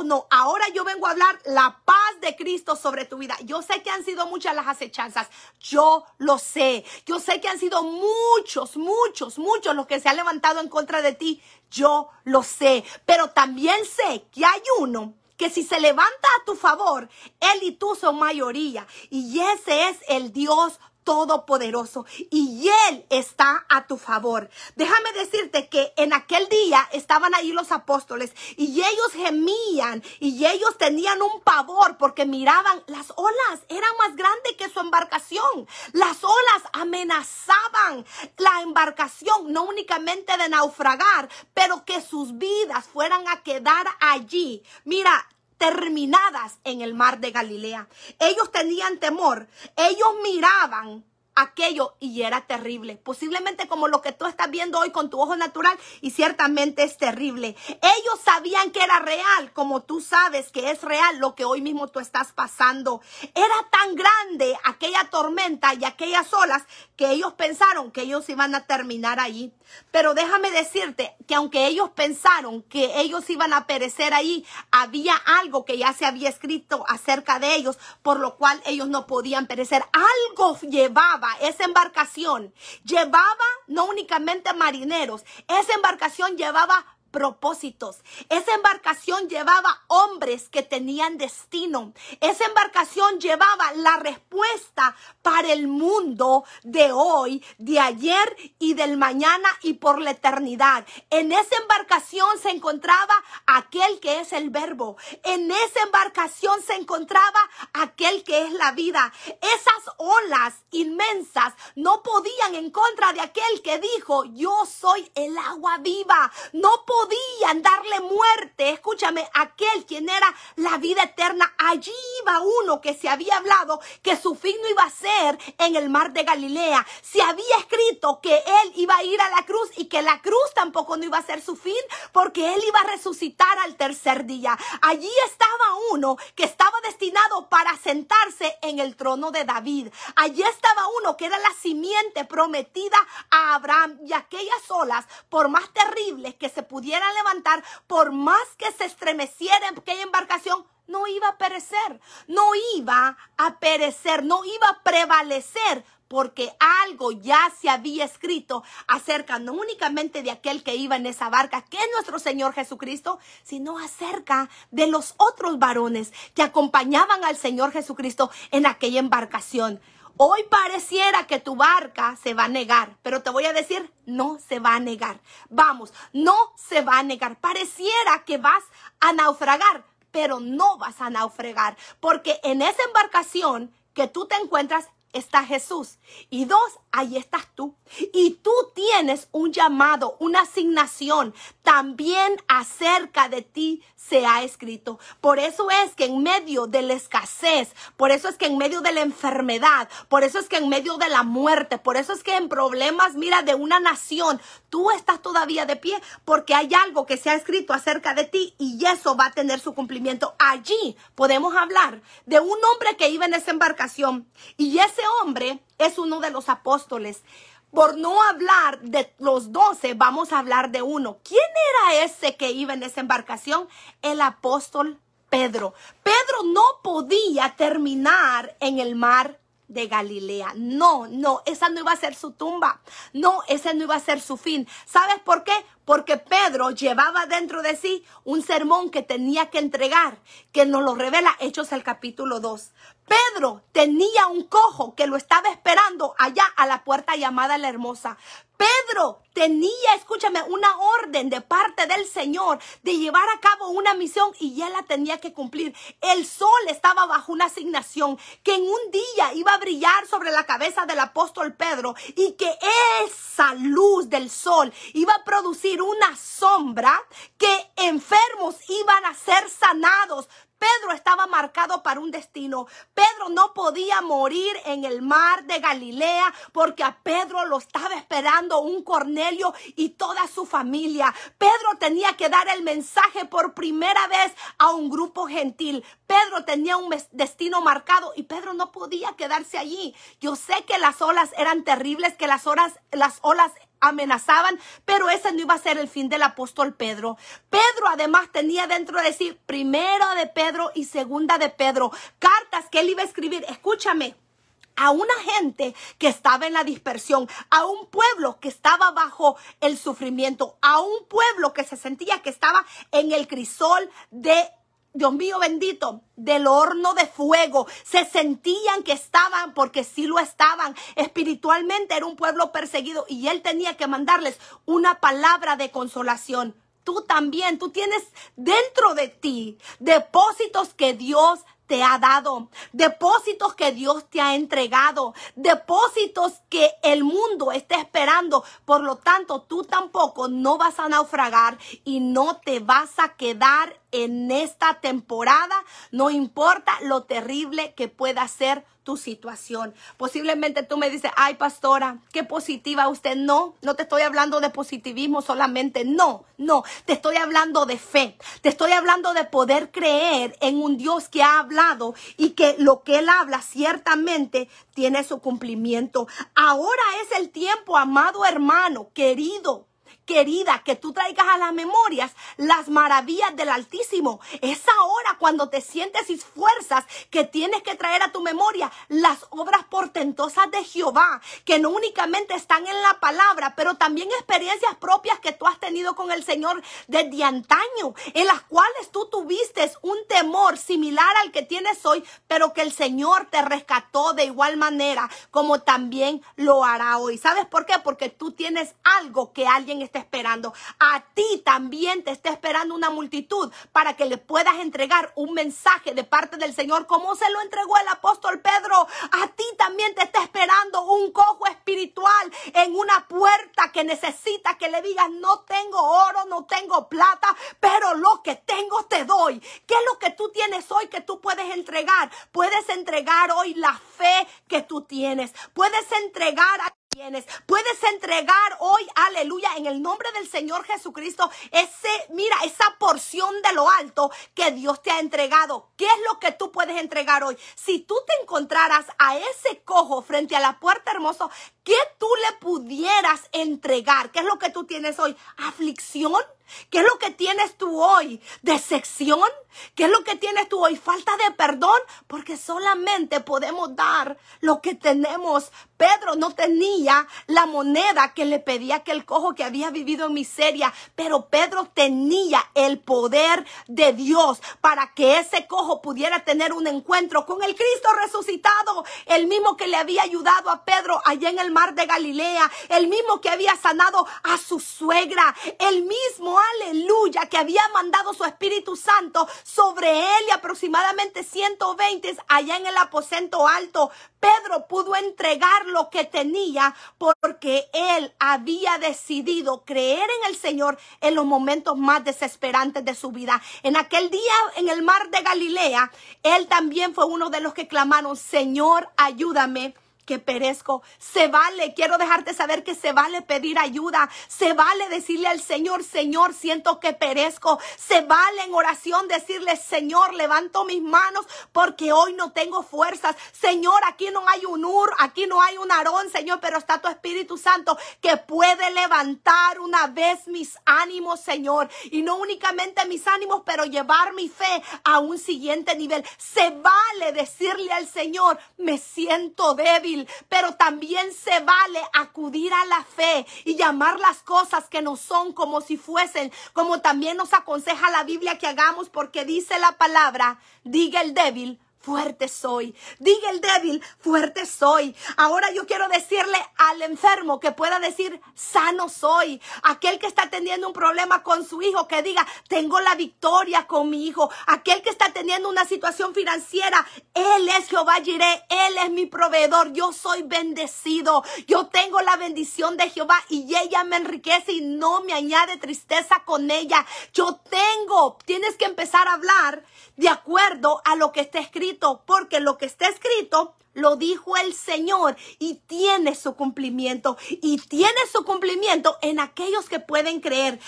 Pues no. Ahora yo vengo a hablar la paz de Cristo sobre tu vida. Yo sé que han sido muchas las acechanzas. Yo lo sé. Yo sé que han sido muchos, muchos, muchos los que se han levantado en contra de ti. Yo lo sé. Pero también sé que hay uno que si se levanta a tu favor, él y tú son mayoría. Y ese es el Dios todopoderoso y Él está a tu favor. Déjame decirte que en aquel día estaban ahí los apóstoles y ellos gemían y ellos tenían un pavor porque miraban las olas, era más grande que su embarcación. Las olas amenazaban la embarcación, no únicamente de naufragar, pero que sus vidas fueran a quedar allí. Mira, terminadas en el mar de Galilea. Ellos tenían temor, ellos miraban aquello y era terrible. Posiblemente como lo que tú estás viendo hoy con tu ojo natural y ciertamente es terrible. Ellos sabían que era real, como tú sabes que es real lo que hoy mismo tú estás pasando. Era tan grande aquella tormenta y aquellas olas que ellos pensaron que ellos iban a terminar ahí Pero déjame decirte que aunque ellos pensaron que ellos iban a perecer ahí, había algo que ya se había escrito acerca de ellos, por lo cual ellos no podían perecer. Algo llevaba esa embarcación, llevaba no únicamente marineros, esa embarcación llevaba propósitos. Esa embarcación llevaba hombres que tenían destino. Esa embarcación llevaba la respuesta para el mundo de hoy, de ayer y del mañana y por la eternidad. En esa embarcación se encontraba aquel que es el verbo. En esa embarcación se encontraba aquel que es la vida. Esas olas inmensas no podían en contra de aquel que dijo, yo soy el agua viva. No podían podían darle muerte, escúchame, aquel quien era la vida eterna. Allí iba uno que se había hablado que su fin no iba a ser en el mar de Galilea. Se había escrito que él iba a ir a la cruz y que la cruz tampoco no iba a ser su fin porque él iba a resucitar al tercer día. Allí estaba uno que estaba destinado para sentarse en el trono de David. Allí estaba uno que era la simiente prometida a Abraham y aquellas olas, por más terribles que se pudieran levantar, por más que se estremeciera aquella embarcación, no iba a perecer, no iba a perecer, no iba a prevalecer, porque algo ya se había escrito acerca no únicamente de aquel que iba en esa barca, que es nuestro Señor Jesucristo, sino acerca de los otros varones que acompañaban al Señor Jesucristo en aquella embarcación. Hoy pareciera que tu barca se va a negar, pero te voy a decir, no se va a negar. Vamos, no se va a negar. Pareciera que vas a naufragar, pero no vas a naufragar, porque en esa embarcación que tú te encuentras está Jesús. Y dos, ahí estás tú. Y tú tienes un llamado, una asignación. También acerca de ti se ha escrito. Por eso es que en medio de la escasez, por eso es que en medio de la enfermedad, por eso es que en medio de la muerte, por eso es que en problemas, mira, de una nación, tú estás todavía de pie porque hay algo que se ha escrito acerca de ti y eso va a tener su cumplimiento. Allí podemos hablar de un hombre que iba en esa embarcación y ese hombre es uno de los apóstoles. Por no hablar de los doce, vamos a hablar de uno. ¿Quién era ese que iba en esa embarcación? El apóstol Pedro. Pedro no podía terminar en el mar de Galilea. No, no, esa no iba a ser su tumba. No, ese no iba a ser su fin. ¿Sabes por qué? porque Pedro llevaba dentro de sí un sermón que tenía que entregar, que nos lo revela Hechos el capítulo 2. Pedro tenía un cojo que lo estaba esperando allá a la puerta llamada la hermosa. Pedro tenía, escúchame, una orden de parte del Señor de llevar a cabo una misión y ya la tenía que cumplir. El sol estaba bajo una asignación que en un día iba a brillar sobre la cabeza del apóstol Pedro y que esa luz del sol iba a producir una sombra que enfermos iban a ser sanados. Pedro estaba marcado para un destino. Pedro no podía morir en el mar de Galilea porque a Pedro lo estaba esperando un Cornelio y toda su familia. Pedro tenía que dar el mensaje por primera vez a un grupo gentil. Pedro tenía un destino marcado y Pedro no podía quedarse allí. Yo sé que las olas eran terribles, que las, horas, las olas amenazaban, pero ese no iba a ser el fin del apóstol Pedro. Pedro además tenía dentro de sí primera de Pedro y segunda de Pedro, cartas que él iba a escribir. Escúchame, a una gente que estaba en la dispersión, a un pueblo que estaba bajo el sufrimiento, a un pueblo que se sentía que estaba en el crisol de Dios mío bendito, del horno de fuego. Se sentían que estaban, porque sí lo estaban. Espiritualmente era un pueblo perseguido y él tenía que mandarles una palabra de consolación. Tú también, tú tienes dentro de ti depósitos que Dios te ha dado, depósitos que Dios te ha entregado, depósitos que el mundo está esperando. Por lo tanto, tú tampoco no vas a naufragar y no te vas a quedar en esta temporada, no importa lo terrible que pueda ser tu situación. Posiblemente tú me dices, ay pastora, qué positiva usted. No, no te estoy hablando de positivismo solamente, no, no, te estoy hablando de fe, te estoy hablando de poder creer en un Dios que ha hablado y que lo que él habla ciertamente tiene su cumplimiento. Ahora es el tiempo, amado hermano, querido querida, que tú traigas a las memorias las maravillas del Altísimo. Es ahora cuando te sientes y fuerzas que tienes que traer a tu memoria las obras portentosas de Jehová, que no únicamente están en la palabra, pero también experiencias propias que tú has tenido con el Señor desde antaño, en las cuales tú tuviste un temor similar al que tienes hoy, pero que el Señor te rescató de igual manera como también lo hará hoy. ¿Sabes por qué? Porque tú tienes algo que alguien está está esperando. A ti también te está esperando una multitud para que le puedas entregar un mensaje de parte del Señor como se lo entregó el apóstol Pedro. A ti también te está esperando un cojo espiritual en una puerta que necesita que le digas, no tengo oro, no tengo plata, pero lo que tengo te doy. ¿Qué es lo que tú tienes hoy que tú puedes entregar? Puedes entregar hoy la fe que tú tienes. Puedes entregar a tienes. Puedes entregar hoy, aleluya, en el nombre del Señor Jesucristo, ese, mira, esa porción de lo alto que Dios te ha entregado. ¿Qué es lo que tú puedes entregar hoy? Si tú te encontraras a ese cojo frente a la puerta hermoso, ¿qué tú le pudieras entregar? ¿Qué es lo que tú tienes hoy? ¿Aflicción? ¿Qué es lo que tienes tú hoy? ¿Decepción? ¿Qué es lo que tienes tú hoy? ¿Falta de perdón? Porque solamente podemos dar lo que tenemos. Pedro no tenía la moneda que le pedía aquel cojo que había vivido en miseria, pero Pedro tenía el poder de Dios para que ese cojo pudiera tener un encuentro con el Cristo resucitado, el mismo que le había ayudado a Pedro allá en el mar de Galilea, el mismo que había sanado a su suegra, el mismo aleluya, que había mandado su Espíritu Santo sobre él y aproximadamente 120 allá en el aposento alto. Pedro pudo entregar lo que tenía porque él había decidido creer en el Señor en los momentos más desesperantes de su vida. En aquel día en el mar de Galilea, él también fue uno de los que clamaron, Señor, ayúdame que perezco. Se vale, quiero dejarte saber que se vale pedir ayuda, se vale decirle al Señor, Señor, siento que perezco, se vale en oración decirle, Señor, levanto mis manos porque hoy no tengo fuerzas. Señor, aquí no hay un Ur, aquí no hay un arón Señor, pero está tu Espíritu Santo que puede levantar una vez mis ánimos, Señor, y no únicamente mis ánimos, pero llevar mi fe a un siguiente nivel. Se vale decirle al Señor, me siento débil pero también se vale acudir a la fe y llamar las cosas que no son como si fuesen, como también nos aconseja la Biblia que hagamos porque dice la palabra, diga el débil, fuerte soy. Diga el débil, fuerte soy. Ahora yo quiero decirle al enfermo que pueda decir, sano soy. Aquel que está teniendo un problema con su hijo, que diga, tengo la victoria con mi hijo. Aquel que está teniendo una situación financiera, Él es Jehová Jiré, Él es mi proveedor. Yo soy bendecido. Yo tengo la bendición de Jehová y ella me enriquece y no me añade tristeza con ella. Yo tengo, tienes que empezar a hablar de acuerdo a lo que está escrito porque lo que está escrito lo dijo el Señor y tiene su cumplimiento. Y tiene su cumplimiento en aquellos que pueden creer.